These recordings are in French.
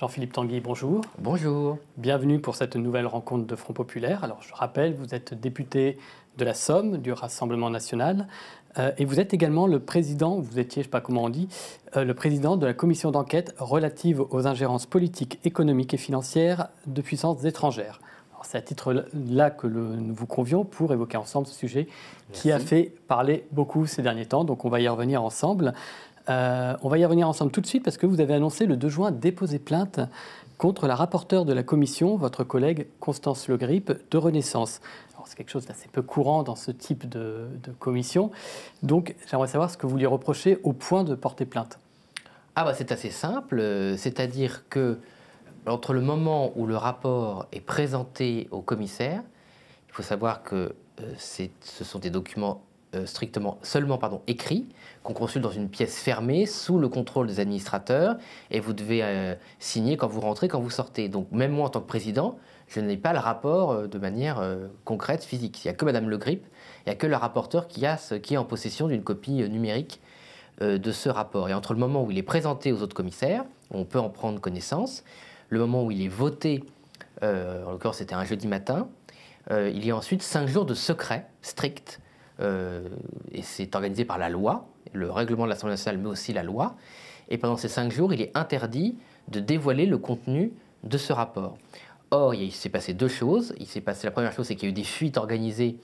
Jean-Philippe Tanguy, bonjour. Bonjour. Bienvenue pour cette nouvelle rencontre de Front Populaire. Alors, je rappelle, vous êtes député de la Somme, du Rassemblement National, euh, et vous êtes également le président, vous étiez, je ne sais pas comment on dit, euh, le président de la commission d'enquête relative aux ingérences politiques, économiques et financières de puissances étrangères. C'est à titre là que nous vous convions pour évoquer ensemble ce sujet qui a fait parler beaucoup ces derniers temps, donc on va y revenir ensemble. Euh, on va y revenir ensemble tout de suite parce que vous avez annoncé le 2 juin déposer plainte contre la rapporteure de la commission, votre collègue Constance Le Grip de Renaissance. C'est quelque chose d'assez peu courant dans ce type de, commission. Donc j'aimerais savoir ce que vous lui reprochez au point de porter plainte. Ah bah c'est assez simple, euh, c'est-à-dire que entre le moment où le rapport est présenté au commissaire, il faut savoir que euh, ce sont des documents euh, strictement, seulement pardon, écrit, qu'on consulte dans une pièce fermée, sous le contrôle des administrateurs, et vous devez euh, signer quand vous rentrez, quand vous sortez. Donc même moi, en tant que président, je n'ai pas le rapport euh, de manière concrète, physique. Il n'y a que Madame Le Grip, il n'y a que le rapporteur qui, a ce, qui est en possession d'une copie numérique de ce rapport. Et entre le moment où il est présenté aux autres commissaires, on peut en prendre connaissance, le moment où il est voté, en l'occurrence c'était un jeudi matin, il y a ensuite cinq jours de secret strict euh, et c'est organisé par la loi, le règlement de l'Assemblée nationale, mais aussi la loi. Et pendant ces cinq jours, il est interdit de dévoiler le contenu de ce rapport. Or, il s'est passé deux choses. Il s'est passé la première chose, c'est qu'il y a eu des fuites organisées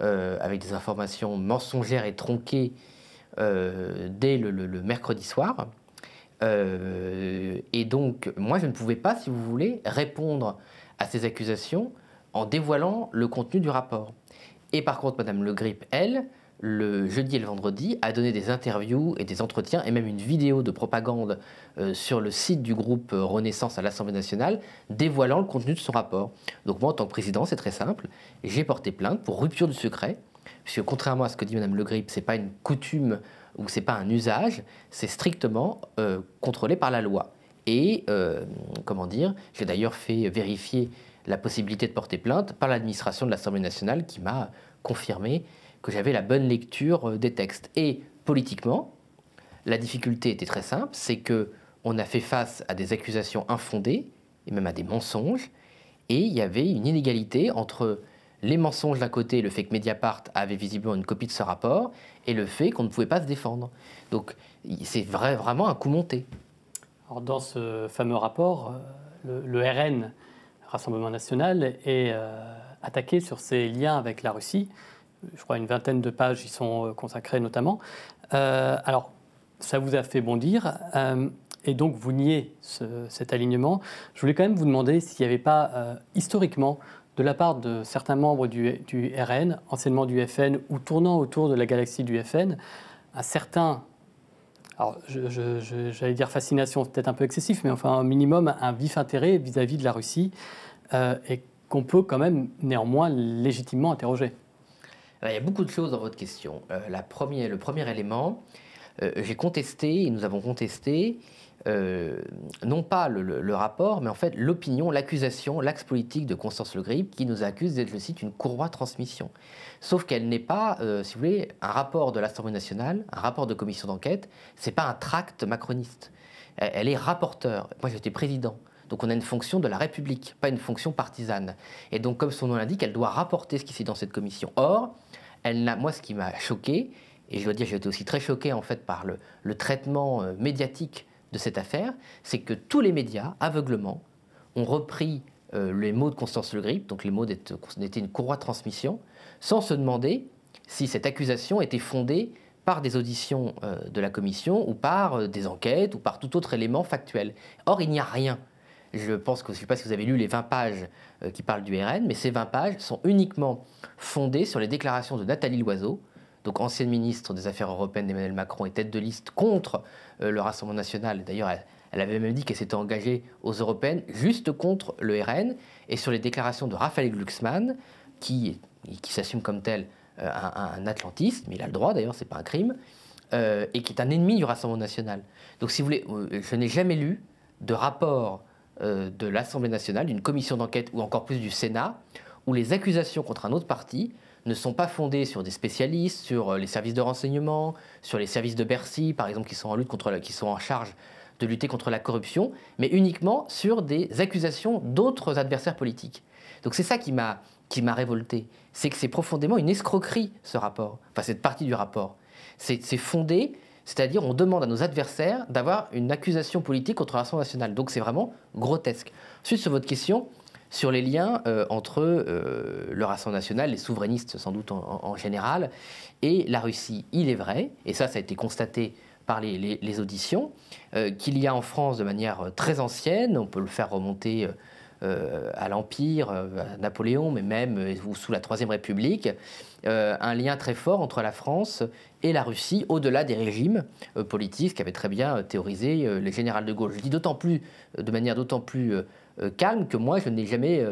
euh, avec des informations mensongères et tronquées euh, dès le, mercredi soir. et donc, moi, je ne pouvais pas, si vous voulez, répondre à ces accusations en dévoilant le contenu du rapport. Et par contre, Madame Le Grip, elle, le jeudi et le vendredi, a donné des interviews et des entretiens et même une vidéo de propagande euh, sur le site du groupe euh, Renaissance à l'Assemblée nationale, dévoilant le contenu de son rapport. Donc moi, en tant que président, c'est très simple. J'ai porté plainte pour rupture du secret, puisque contrairement à ce que dit Madame Le Grip, c'est pas une coutume ou c'est pas un usage, c'est strictement euh, contrôlé par la loi. Et comment dire, j'ai d'ailleurs fait vérifier la possibilité de porter plainte par l'administration de l'Assemblée nationale qui m'a confirmé que j'avais la bonne lecture euh, des textes. Et politiquement, la difficulté était très simple, c'est que on a fait face à des accusations infondées et même à des mensonges, et il y avait une inégalité entre les mensonges d'un côté, le fait que Mediapart avait visiblement une copie de ce rapport, et le fait qu'on ne pouvait pas se défendre. Donc c'est vrai, vraiment un coup monté. Alors dans ce fameux rapport, euh, le RN Rassemblement national est euh, attaqué sur ses liens avec la Russie. Je crois une vingtaine de pages y sont euh, consacrées notamment. Euh, alors, ça vous a fait bondir et donc vous niez cet alignement. Je voulais quand même vous demander s'il n'y avait pas historiquement, de la part de certains membres du, du, RN, anciennement du FN ou tournant autour de la galaxie du FN, un certain alors j'allais dire fascination, peut-être un peu excessif, mais enfin au minimum, un vif intérêt vis-à-vis de la Russie, euh, et qu'on peut quand même néanmoins légitimement interroger. Eh ben, il y a beaucoup de choses dans votre question. Euh, la le premier élément, euh, j'ai contesté, et nous avons contesté, euh, non pas le, rapport, mais en fait l'opinion, l'accusation, l'axe politique de Constance Le Grip qui nous accuse d'être, je cite, une courroie transmission. Sauf qu'elle n'est pas, euh, si vous voulez, un rapport de l'Assemblée nationale, un rapport de commission d'enquête, c'est pas un tract macroniste. Elle, est rapporteur. Moi j'étais président. Donc on a une fonction de la République, pas une fonction partisane. Et donc comme son nom l'indique, elle doit rapporter ce qui s'est dans cette commission. Or, elle moi ce qui m'a choqué, et je dois dire, j'ai été aussi très choqué en fait par le, traitement euh, médiatique de cette affaire, c'est que tous les médias, aveuglement, ont repris euh, les mots de Constance Le Grip, donc les mots euh, d'être une courroie de transmission, sans se demander si cette accusation était fondée par des auditions de la commission ou par des enquêtes ou par tout autre élément factuel. Or, il n'y a rien. Je pense que, je ne sais pas si vous avez lu les 20 pages qui parlent du RN, mais ces 20 pages sont uniquement fondées sur les déclarations de Nathalie Loiseau, donc ancienne ministre des Affaires européennes d'Emmanuel Macron et tête de liste contre euh, le Rassemblement national. D'ailleurs, elle, avait même dit qu'elle s'était engagée aux européennes juste contre le RN. Et sur les déclarations de Raphaël Glucksmann, qui, s'assume comme tel euh, un, atlantiste, mais il a le droit d'ailleurs, ce n'est pas un crime, euh, et qui est un ennemi du Rassemblement national. Donc si vous voulez, je n'ai jamais lu de rapport de l'Assemblée nationale, d'une commission d'enquête ou encore plus du Sénat, où les accusations contre un autre parti ne sont pas fondés sur des spécialistes, sur euh, les services de renseignement, sur les services de Bercy, par exemple, qui sont en, lutte contre qui sont en charge de lutter contre la corruption, mais uniquement sur des accusations d'autres adversaires politiques. Donc c'est ça qui m'a qui m'a révolté, c'est que c'est profondément une escroquerie ce rapport, enfin cette partie du rapport. C'est fondé, c'est-à-dire on demande à nos adversaires d'avoir une accusation politique contre l'Assemblée nationale. Donc c'est vraiment grotesque. Suite sur votre question, sur les liens euh, entre euh, le Rassemblement national, les souverainistes sans doute en, général, et la Russie. Il est vrai, et ça, ça a été constaté par les, auditions, euh, qu'il y a en France de manière très ancienne, on peut le faire remonter euh, à l'Empire, euh, à Napoléon, mais même euh, sous la Troisième République, un lien très fort entre la France et la Russie, au-delà des régimes politiques qu'avait très bien théorisé le général de Gaulle. Je dis d'autant plus, de manière d'autant plus calme que moi, je n'ai jamais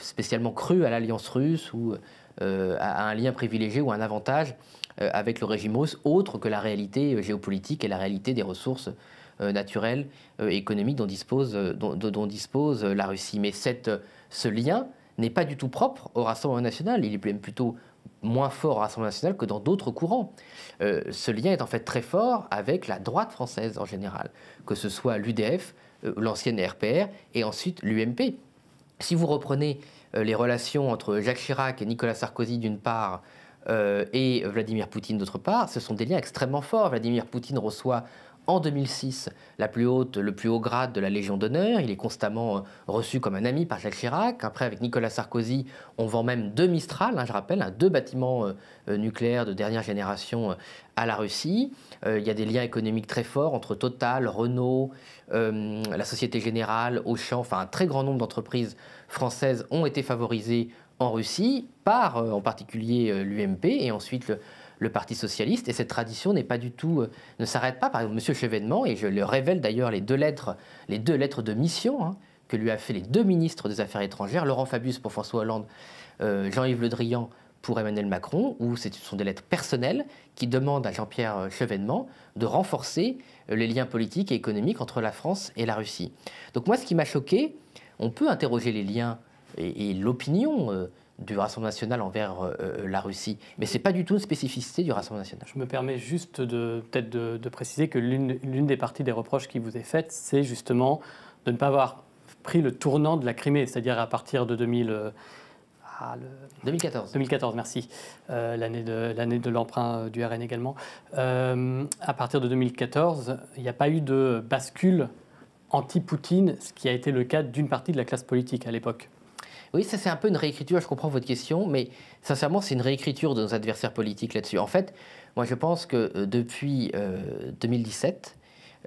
spécialement cru à l'alliance russe ou à un lien privilégié ou un avantage avec le régime russe, autre que la réalité géopolitique et la réalité des ressources euh, naturel euh, et économique dont dispose, euh, dont, dont dispose la Russie. Mais cette, ce lien n'est pas du tout propre au Rassemblement national, il est plutôt moins fort au Rassemblement national que dans d'autres courants. ce lien est en fait très fort avec la droite française en général, que ce soit l'UDF, l'ancienne RPR, et ensuite l'UMP. Si vous reprenez les relations entre Jacques Chirac et Nicolas Sarkozy d'une part, et Vladimir Poutine d'autre part, ce sont des liens extrêmement forts. Vladimir Poutine reçoit en 2006 la plus haute, le plus haut grade de la Légion d'honneur. Il est constamment euh, reçu comme un ami par Jacques Chirac. Après, avec Nicolas Sarkozy, on vend même deux Mistral, hein, je rappelle, hein, deux bâtiments euh, euh, nucléaires de dernière génération à la Russie. il y a des liens économiques très forts entre Total, Renault, la Société Générale, Auchan, enfin un très grand nombre d'entreprises françaises ont été favorisées en Russie par en particulier l'UMP et ensuite le, le Parti socialiste. Et cette tradition n'est pas du tout, euh, ne s'arrête pas. Par exemple, Monsieur Chevènement, et je le révèle d'ailleurs les deux lettres, les deux lettres de mission hein, que lui a fait les deux ministres des Affaires étrangères, Laurent Fabius pour François Hollande, euh, Jean-Yves Le Drian pour Emmanuel Macron, où ce sont des lettres personnelles qui demandent à Jean-Pierre euh, Chevènement de renforcer les liens politiques et économiques entre la France et la Russie. Donc moi, ce qui m'a choqué, on peut interroger les liens et, l'opinion du Rassemblement national envers euh, euh, la Russie. Mais ce n'est pas du tout une spécificité du Rassemblement national. Je me permets juste de, peut-être de, préciser que l'une des parties des reproches qui vous est faite, c'est justement de ne pas avoir pris le tournant de la Crimée, c'est-à-dire à partir de 2000, 2014. 2014, merci. Euh, l'année de l'année de l'emprunt du RN également. à partir de 2014, il n'y a pas eu de bascule anti-Poutine, ce qui a été le cas d'une partie de la classe politique à l'époque. Oui, ça c'est un peu une réécriture, je comprends votre question, mais sincèrement c'est une réécriture de nos adversaires politiques là-dessus. En fait, moi je pense que euh, depuis 2017,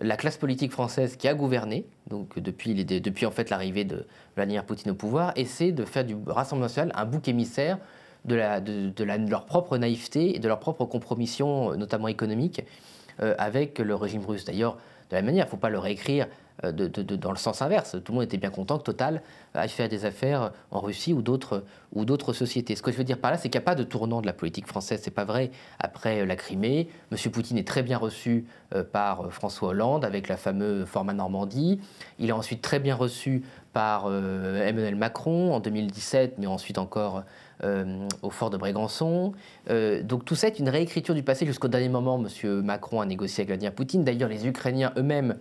euh, la classe politique française qui a gouverné, donc depuis, depuis en fait l'arrivée de Vladimir Poutine au pouvoir, essaie de faire du Rassemblement social un bouc émissaire de, leur propre naïveté et de leur propre compromission, euh, notamment économique, avec le régime russe. D'ailleurs, de la même manière, il ne faut pas le réécrire euh, dans le sens inverse. Tout le monde était bien content que Total aille faire des affaires en Russie ou d'autres ou d'autres sociétés. Ce que je veux dire par là, c'est qu'il n'y a pas de tournant de la politique française. C'est pas vrai. Après euh, la Crimée, M. Poutine est très bien reçu euh, par François Hollande avec la fameuse format Normandie. Il est ensuite très bien reçu par Emmanuel Macron en 2017, mais ensuite encore au fort de Brégançon. donc tout ça est une réécriture du passé. Jusqu'au dernier moment, M. Macron a négocié avec Vladimir Poutine. D'ailleurs, les Ukrainiens eux-mêmes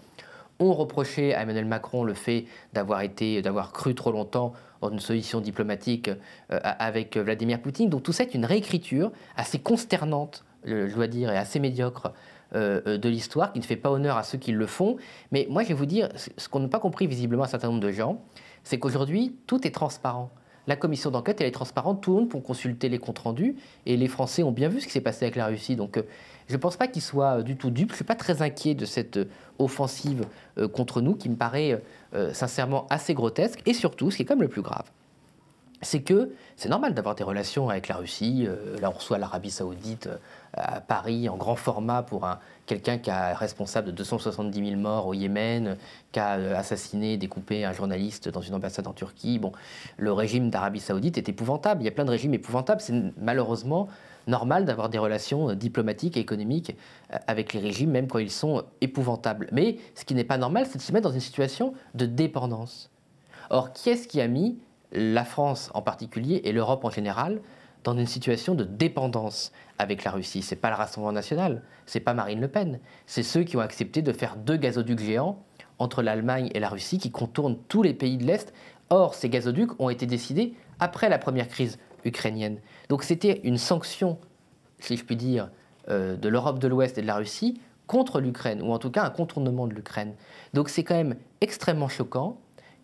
on reproché à Emmanuel Macron le fait d'avoir été, d'avoir cru trop longtemps en une solution diplomatique euh, avec Vladimir Poutine. Donc tout ça est une réécriture assez consternante, je dois dire, et assez médiocre euh, euh, de l'histoire, qui ne fait pas honneur à ceux qui le font. Mais moi, je vais vous dire, ce qu'on n'a pas compris visiblement à un certain nombre de gens, c'est qu'aujourd'hui, tout est transparent la commission d'enquête, elle est transparente, tourne pour consulter les comptes rendus, et les Français ont bien vu ce qui s'est passé avec la Russie. Donc euh, je ne pense pas qu'ils soient euh, du tout dupes, je ne suis pas très inquiet de cette euh, offensive contre nous, qui me paraît sincèrement assez grotesque, et surtout, ce qui est comme le plus grave, c'est que c'est normal d'avoir des relations avec la Russie. Euh, là, on reçoit l'Arabie saoudite euh, à Paris en grand format pour quelqu'un qui est responsable de 270 000 morts au Yémen, qui a euh, assassiné, découpé un journaliste dans une ambassade en Turquie. Bon, le régime d'Arabie saoudite est épouvantable. Il y a plein de régimes épouvantables. C'est malheureusement normal d'avoir des relations diplomatiques et économiques avec les régimes, même quand ils sont épouvantables. Mais ce qui n'est pas normal, c'est de se mettre dans une situation de dépendance. Or, qui est-ce qui a mis la France en particulier et l'Europe en général dans une situation de dépendance avec la Russie. Ce n'est pas le Rassemblement national, ce n'est pas Marine Le Pen, c'est ceux qui ont accepté de faire deux gazoducs géants entre l'Allemagne et la Russie qui contournent tous les pays de l'Est. Or, ces gazoducs ont été décidés après la première crise ukrainienne. Donc c'était une sanction, si je puis dire, euh, de l'Europe de l'Ouest et de la Russie contre l'Ukraine, ou en tout cas un contournement de l'Ukraine. Donc c'est quand même extrêmement choquant,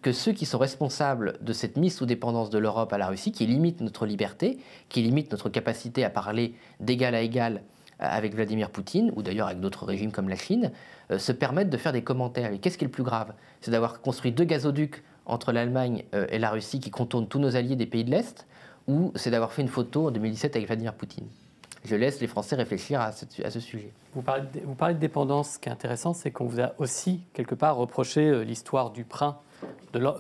que ceux qui sont responsables de cette mise sous dépendance de l'Europe à la Russie, qui limite notre liberté, qui limite notre capacité à parler d'égal à égal euh, avec Vladimir Poutine, ou d'ailleurs avec d'autres régimes comme la Chine, euh, se permettent de faire des commentaires. Et qu'est-ce qui est le plus grave C'est d'avoir construit deux gazoducs entre l'Allemagne euh, et la Russie qui contournent tous nos alliés des pays de l'Est, ou c'est d'avoir fait une photo en 2017 avec Vladimir Poutine je laisse les Français réfléchir à, à ce sujet. Vous parlez, de, vous parlez de dépendance. Ce qui est intéressant, c'est qu'on vous a aussi, quelque part, reproché euh, l'histoire du euh, de l'emprunt,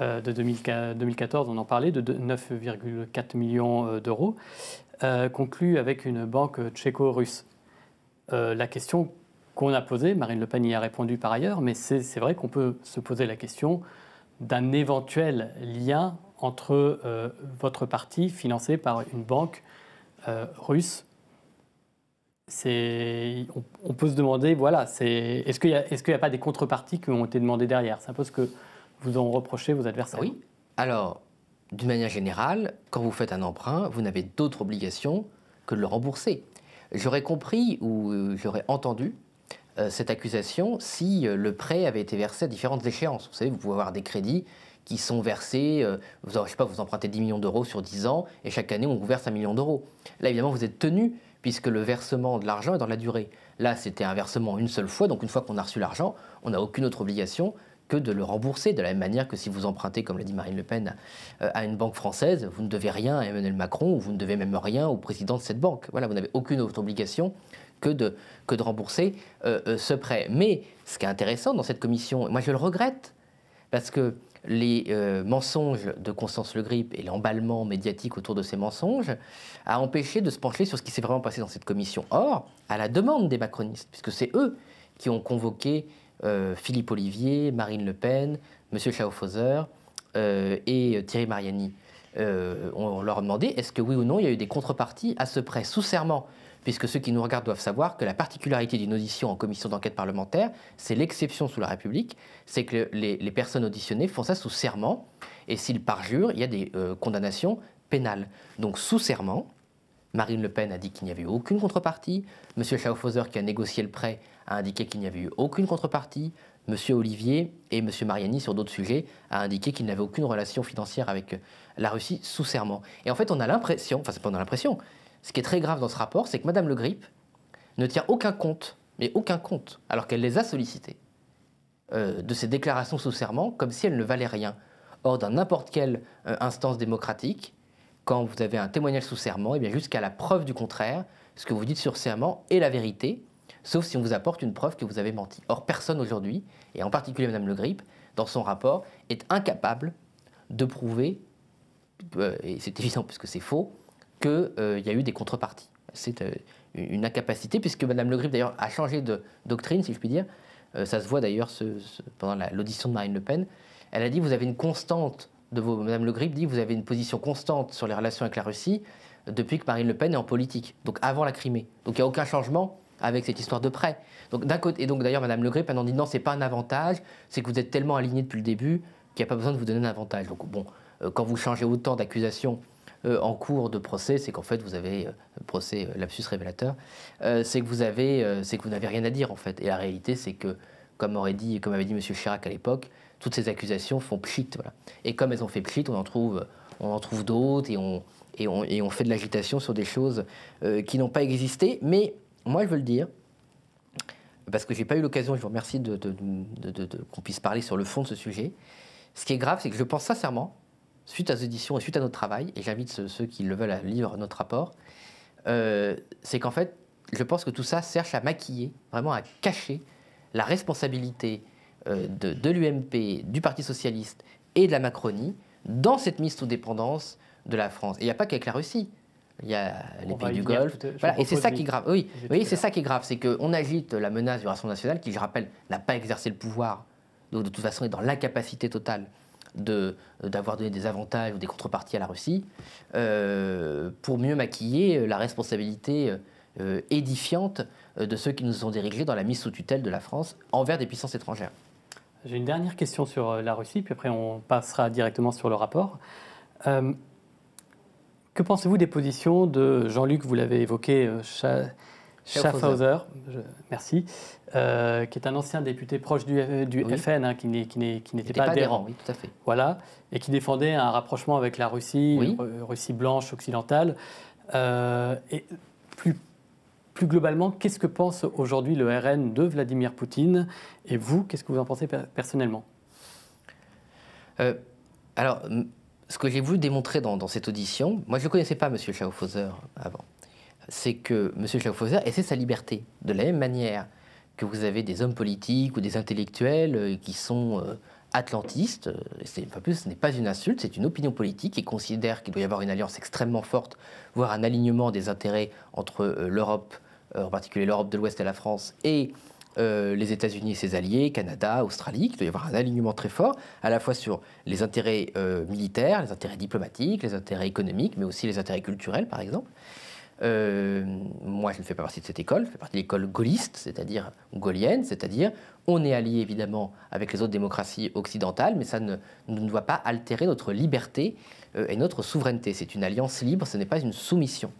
euh, de l'emprunt de 2014, on en parlait, de 9,4 millions d'euros, conclu avec une banque tchéco-russe. la question qu'on a posée, Marine Le Pen y a répondu par ailleurs, mais c'est vrai qu'on peut se poser la question d'un éventuel lien entre euh, votre parti financé par une banque euh, russe c'est, on, peut se demander, voilà, c'est, est-ce qu'il n'y a, est a, pas des contreparties qui ont été demandées derrière C'est un peu ce que vous en reprochez vos adversaires. Oui. Alors, d'une manière générale, quand vous faites un emprunt, vous n'avez d'autre obligation que de le rembourser. J'aurais compris ou euh, j'aurais entendu cette accusation si le prêt avait été versé à différentes échéances. Vous savez, vous pouvez avoir des crédits qui sont versés, euh, vous, je sais pas, vous empruntez 10 millions d'euros sur 10 ans, et chaque année, on vous verse un million d'euros. Là, évidemment, vous êtes tenu, puisque le versement de l'argent est dans la durée. Là, c'était un versement une seule fois, donc une fois qu'on a reçu l'argent, on n'a aucune autre obligation que de le rembourser, de la même manière que si vous empruntez, comme l'a dit Marine Le Pen, euh, à une banque française, vous ne devez rien à Emmanuel Macron, ou vous ne devez même rien au président de cette banque. Voilà, vous n'avez aucune autre obligation que de, que de rembourser euh, ce prêt. Mais ce qui est intéressant dans cette commission, moi je le regrette, parce que les euh, mensonges de Constance Le Grip et l'emballement médiatique autour de ces mensonges a empêché de se pencher sur ce qui s'est vraiment passé dans cette commission. Or, à la demande des macronistes, puisque c'est eux qui ont convoqué euh, Philippe Olivier, Marine Le Pen, M. Schaufhauser euh, et Thierry Mariani, on, on leur a demandé est-ce que oui ou non il y a eu des contreparties à ce prêt sous serment puisque ceux qui nous regardent doivent savoir que la particularité d'une audition en commission d'enquête parlementaire, c'est l'exception sous la République, c'est que les, personnes auditionnées font ça sous serment, et s'ils parjurent, il y a des euh, condamnations pénales. Donc sous serment, Marine Le Pen a dit qu'il n'y avait aucune contrepartie, M. Schaufhauser, qui a négocié le prêt, a indiqué qu'il n'y avait eu aucune contrepartie, M. Olivier et M. Mariani, sur d'autres sujets, a indiqué qu'il n'avait aucune relation financière avec euh, la Russie sous serment. Et en fait, on a l'impression, enfin, c'est pas on a l'impression, ce qui est très grave dans ce rapport, c'est que Madame Le Grip ne tient aucun compte, mais aucun compte, alors qu'elle les a sollicités, euh, de ces déclarations sous serment, comme si elles ne valaient rien. Or, dans n'importe quelle euh, instance démocratique, quand vous avez un témoignage sous serment, et eh bien jusqu'à la preuve du contraire, ce que vous dites sur serment est la vérité, sauf si on vous apporte une preuve que vous avez menti. Or, personne aujourd'hui, et en particulier Madame Le Grip, dans son rapport, est incapable de prouver, euh, et c'est évident puisque c'est faux, qu'il euh, y a eu des contreparties. C'est euh, une incapacité, puisque Mme Le Grip, d'ailleurs, a changé de doctrine, si je puis dire. Euh, ça se voit d'ailleurs ce, pendant l'audition de Marine Le Pen. Elle a dit Vous avez une constante de vos. Mme Le Grip dit Vous avez une position constante sur les relations avec la Russie depuis que Marine Le Pen est en politique, donc avant la Crimée. Donc il n'y a aucun changement avec cette histoire de prêt. Donc d'un côté, et donc d'ailleurs Madame Le Grip en dit non, c'est pas un avantage, c'est que vous êtes tellement aligné depuis le début qu'il n'y a pas besoin de vous donner un avantage. Donc bon, quand vous changez autant d'accusations euh, en cours de procès, c'est qu'en fait vous avez euh, procès euh, lapsus révélateur, c'est que vous avez, c'est que vous n'avez rien à dire en fait. Et la réalité, c'est que comme aurait dit, comme avait dit M. Chirac à l'époque, toutes ces accusations font pchit. Et comme elles ont fait pchit, on en trouve, on en trouve d'autres et on, et, et on fait de l'agitation sur des choses qui n'ont pas existé. Mais moi, je veux le dire, parce que je n'ai pas eu l'occasion, je vous remercie de qu'on puisse parler sur le fond de ce sujet. Ce qui est grave, c'est que je pense sincèrement suite à aux auditions et suite à notre travail, et j'invite ceux, qui le veulent à lire notre rapport, euh, c'est qu'en fait, je pense que tout ça cherche à maquiller, vraiment à cacher la responsabilité euh, de, l'UMP, du Parti socialiste et de la Macronie dans cette mise sous dépendance de la France. Et il n'y a pas qu'avec la Russie. Il y a les pays du Golfe. Et c'est ça, qui est grave. Oui, oui c'est ça qui est grave. C'est qu'on agite la menace du Rassemblement national qui, je rappelle, n'a pas exercé le pouvoir. Donc, de toute façon, est dans l'incapacité totale d'avoir donné des avantages ou des contreparties à la Russie, euh, pour mieux maquiller euh, la responsabilité euh, édifiante de ceux qui nous ont dirigés dans la mise sous tutelle de la France envers des puissances étrangères. J'ai une dernière question sur la Russie, puis après on passera directement sur le rapport. que pensez-vous des positions de Jean-Luc, vous l'avez évoqué, Schaffhauser, merci, euh, qui est un ancien député proche du, FN, hein, qui n'était pas, adhérent. Oui, tout à fait. Voilà, et qui défendait un rapprochement avec la Russie, Russie blanche occidentale. Euh, et plus, globalement, qu'est-ce que pense aujourd'hui le RN de Vladimir Poutine Et vous, qu'est-ce que vous en pensez personnellement euh, Alors, ce que j'ai voulu démontrer dans, dans, cette audition, moi je ne connaissais pas M. Schaffhauser avant c'est que M. Schaffhauser essaie sa liberté. De la même manière que vous avez des hommes politiques ou des intellectuels euh, qui sont euh, atlantistes, euh, c'est pas plus, ce n'est pas une insulte, c'est une opinion politique qui considère qu'il doit y avoir une alliance extrêmement forte, voire un alignement des intérêts entre l'Europe, en particulier l'Europe de l'Ouest et la France, et les États-Unis et ses alliés, Canada, Australie, qu'il doit y avoir un alignement très fort, à la fois sur les intérêts militaires, les intérêts diplomatiques, les intérêts économiques, mais aussi les intérêts culturels, par exemple. Euh, moi, je ne fais pas partie de cette école, je fais partie de l'école gaulliste, c'est-à-dire gaulienne, c'est-à-dire on est allié évidemment avec les autres démocraties occidentales, mais ça ne, ne doit pas altérer notre liberté euh, et notre souveraineté. C'est une alliance libre, ce n'est pas une soumission.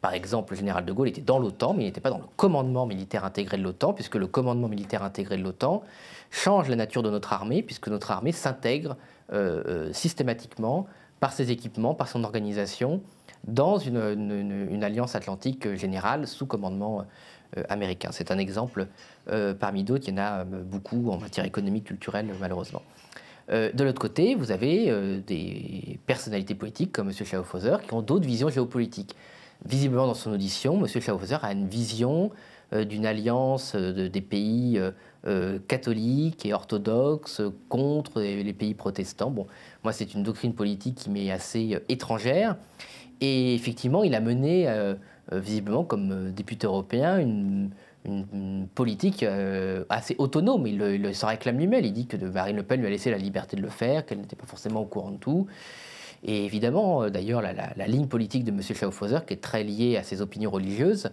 Par exemple, le général de Gaulle était dans l'OTAN, mais il n'était pas dans le commandement militaire intégré de l'OTAN, puisque le commandement militaire intégré de l'OTAN change la nature de notre armée, puisque notre armée s'intègre euh, systématiquement par ses équipements, par son organisation, dans une, alliance atlantique générale sous commandement euh, américain. C'est un exemple euh, parmi d'autres, il y en a euh, beaucoup en matière économique, culturelle, malheureusement. de l'autre côté, vous avez des personnalités politiques comme M. Schaufhauser qui ont d'autres visions géopolitiques. Visiblement, dans son audition, M. Schaufhauser a une vision d'une alliance de, des pays catholiques et orthodoxes contre les, les pays protestants. Bon, moi, c'est une doctrine politique qui m'est assez étrangère. Et effectivement, il a mené, euh, euh, visiblement, comme euh, député européen, une, politique assez autonome. Il, s'en réclame lui-même. Il dit que Marine Le Pen lui a laissé la liberté de le faire, qu'elle n'était pas forcément au courant de tout. Et évidemment, d'ailleurs, la, la, ligne politique de M. Schaufhauser, qui est très liée à ses opinions religieuses,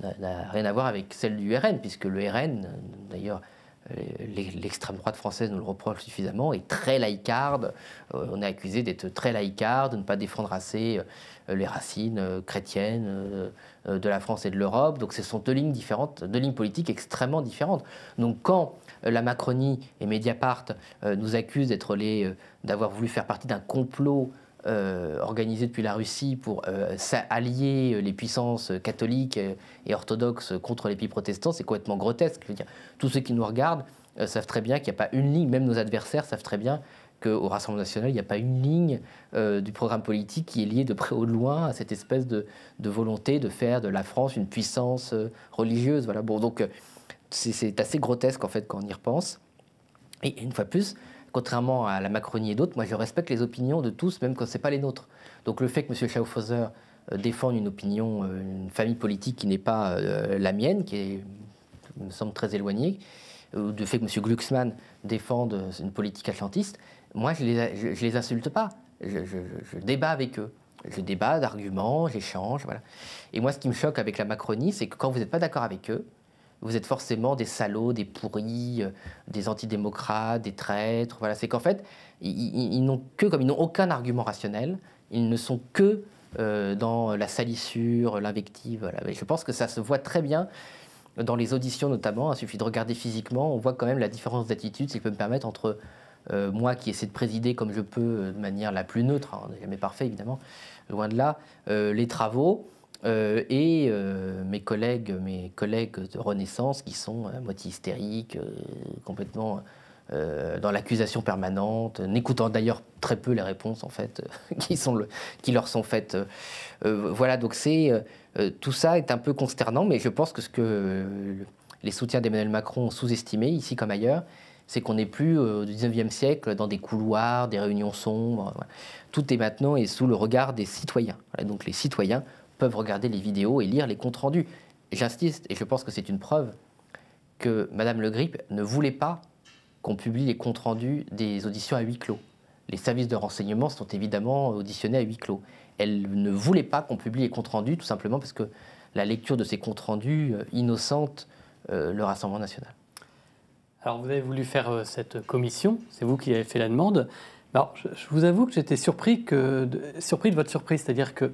n'a rien à voir avec celle du RN, puisque le RN, d'ailleurs, l'extrême droite française nous le reproche suffisamment, est très laïcarde. Euh, on est accusé d'être très laïcarde, de ne pas défendre assez euh, les racines euh, chrétiennes de la France et de l'Europe. Donc ce sont deux lignes différentes, deux lignes politiques extrêmement différentes. Donc quand la Macronie et Mediapart nous accusent d'être les, d'avoir voulu faire partie d'un complot euh, organisé depuis la Russie pour euh, allier euh, les puissances euh, catholiques et orthodoxes contre les pays protestants, c'est complètement grotesque. tous ceux qui nous regardent savent très bien qu'il n'y a pas une ligne, même nos adversaires savent très bien qu'au Rassemblement national, il n'y a pas une ligne du programme politique qui est liée de près ou de loin à cette espèce de, volonté de faire de la France une puissance religieuse. Voilà. Bon, donc c'est assez grotesque en fait quand on y repense. Et, et une fois plus, contrairement à la Macronie et d'autres, moi je respecte les opinions de tous, même quand ce n'est pas les nôtres. Donc le fait que M. Schaufhauser euh, défende une opinion, euh, une famille politique qui n'est pas euh, la mienne, qui me semble très éloignée, ou le fait que M. Glucksmann défende une politique atlantiste, moi je ne les, insulte pas. Je, je, débat avec eux. Je débat d'arguments, j'échange. Voilà. Et moi ce qui me choque avec la Macronie, c'est que quand vous n'êtes pas d'accord avec eux, vous êtes forcément des salauds, des pourris, euh, des antidémocrates, des traîtres. Voilà, c'est qu'en fait, ils, n'ont que, comme ils n'ont aucun argument rationnel, ils ne sont que euh, dans la salissure, l'invective. Je pense que ça se voit très bien dans les auditions notamment. Il suffit de regarder physiquement, on voit quand même la différence d'attitude, s'il peut me permettre entre euh, moi qui essaie de présider comme je peux de manière la plus neutre, hein, on n'est jamais parfait évidemment, loin de là, les travaux euh, et euh, mes collègues, mes collègues de Renaissance qui sont à moitié hystériques, euh, complètement dans l'accusation permanente, n'écoutant d'ailleurs très peu les réponses en fait qui, sont le, qui leur sont faites. voilà, donc c'est tout ça est un peu consternant, mais je pense que ce que les soutiens d'Emmanuel Macron ont sous-estimé ici comme ailleurs, c'est qu'on n'est plus au 19e siècle dans des couloirs, des réunions sombres. Tout est maintenant et sous le regard des citoyens. donc les citoyens peuvent regarder les vidéos et lire les comptes rendus. J'insiste, et je pense que c'est une preuve, que Madame Le Grip ne voulait pas qu'on publie les comptes rendus des auditions à huis clos. Les services de renseignement sont évidemment auditionnés à huis clos. Elle ne voulait pas qu'on publie les comptes rendus, tout simplement parce que la lecture de ces comptes rendus euh, innocente euh, le Rassemblement national. Alors vous avez voulu faire euh, cette commission, c'est vous qui avez fait la demande. je, vous avoue que j'étais surpris, que, surpris de votre surprise, c'est-à-dire que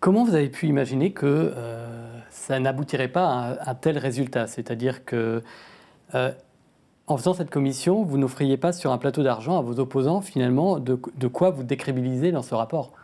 Comment vous avez pu imaginer que euh, ça n'aboutirait pas à un, tel résultat C'est-à-dire que, euh, en faisant cette commission, vous n'offriez pas sur un plateau d'argent à vos opposants, finalement, de, quoi vous décrédibiliser dans ce rapport